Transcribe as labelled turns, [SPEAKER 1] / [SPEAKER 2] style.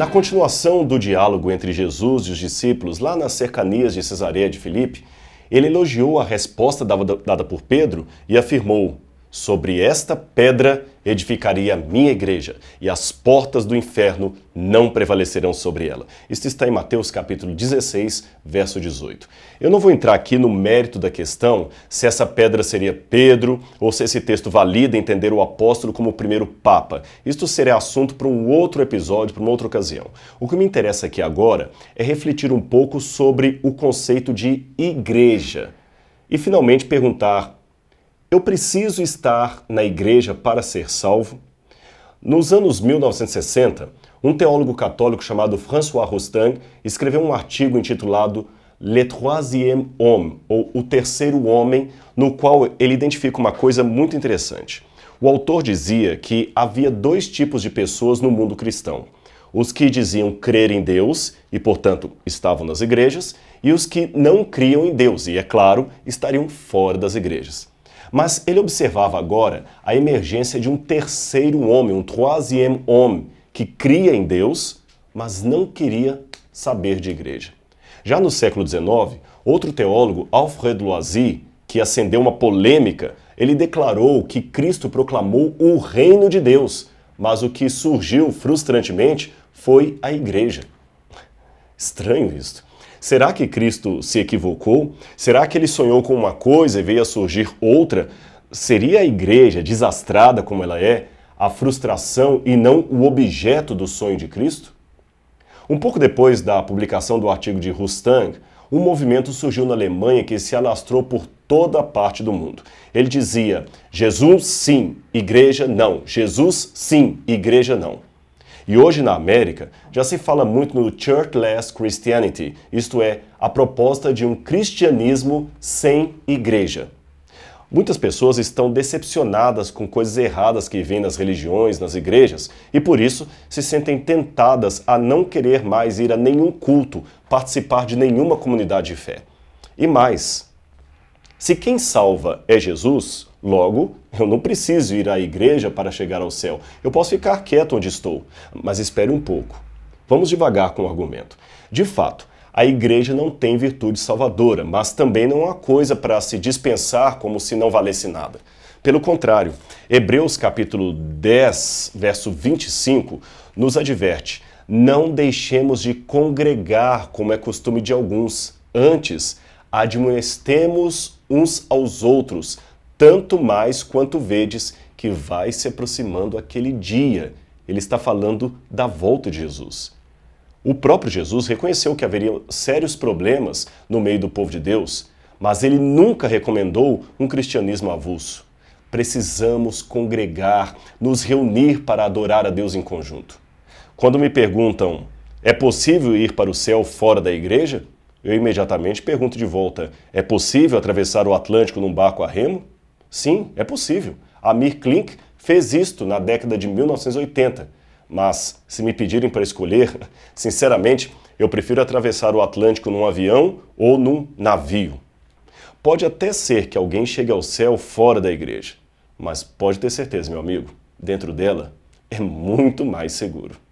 [SPEAKER 1] Na continuação do diálogo entre Jesus e os discípulos, lá nas cercanias de Cesareia de Filipe, ele elogiou a resposta dada por Pedro e afirmou: Sobre esta pedra edificaria a minha igreja, e as portas do inferno não prevalecerão sobre ela. Isto está em Mateus capítulo 16, verso 18. Eu não vou entrar aqui no mérito da questão se essa pedra seria Pedro ou se esse texto valida entender o apóstolo como o primeiro papa. Isto será assunto para um outro episódio, para uma outra ocasião. O que me interessa aqui agora é refletir um pouco sobre o conceito de igreja. E finalmente perguntar eu preciso estar na igreja para ser salvo? Nos anos 1960, um teólogo católico chamado François Rostand escreveu um artigo intitulado Le Troisième Homme, ou O Terceiro Homem, no qual ele identifica uma coisa muito interessante. O autor dizia que havia dois tipos de pessoas no mundo cristão: os que diziam crer em Deus e, portanto, estavam nas igrejas, e os que não criam em Deus e, é claro, estariam fora das igrejas. Mas ele observava agora a emergência de um terceiro homem, um troisième homme, que cria em Deus, mas não queria saber de igreja. Já no século XIX, outro teólogo, Alfred Loisy, que acendeu uma polêmica, ele declarou que Cristo proclamou o reino de Deus, mas o que surgiu frustrantemente foi a igreja. Estranho isto. Será que Cristo se equivocou? Será que ele sonhou com uma coisa e veio a surgir outra? Seria a igreja, desastrada como ela é, a frustração e não o objeto do sonho de Cristo? Um pouco depois da publicação do artigo de Rustang, um movimento surgiu na Alemanha que se alastrou por toda a parte do mundo. Ele dizia: Jesus sim, igreja não. Jesus sim, igreja não. E hoje na América já se fala muito no churchless Christianity, isto é, a proposta de um cristianismo sem igreja. Muitas pessoas estão decepcionadas com coisas erradas que vêm nas religiões, nas igrejas, e por isso se sentem tentadas a não querer mais ir a nenhum culto, participar de nenhuma comunidade de fé. E mais, se quem salva é Jesus, Logo, eu não preciso ir à igreja para chegar ao céu. Eu posso ficar quieto onde estou. Mas espere um pouco. Vamos devagar com o argumento. De fato, a igreja não tem virtude salvadora, mas também não é uma coisa para se dispensar como se não valesse nada. Pelo contrário, Hebreus capítulo 10, verso 25, nos adverte: não deixemos de congregar, como é costume de alguns, antes admoestemos uns aos outros tanto mais quanto vedes que vai se aproximando aquele dia. Ele está falando da volta de Jesus. O próprio Jesus reconheceu que haveria sérios problemas no meio do povo de Deus, mas ele nunca recomendou um cristianismo avulso. Precisamos congregar, nos reunir para adorar a Deus em conjunto. Quando me perguntam, é possível ir para o céu fora da igreja? Eu imediatamente pergunto de volta, é possível atravessar o Atlântico num barco a remo? Sim, é possível. Amir Klink fez isto na década de 1980. Mas, se me pedirem para escolher, sinceramente, eu prefiro atravessar o Atlântico num avião ou num navio. Pode até ser que alguém chegue ao céu fora da igreja, mas pode ter certeza, meu amigo, dentro dela é muito mais seguro.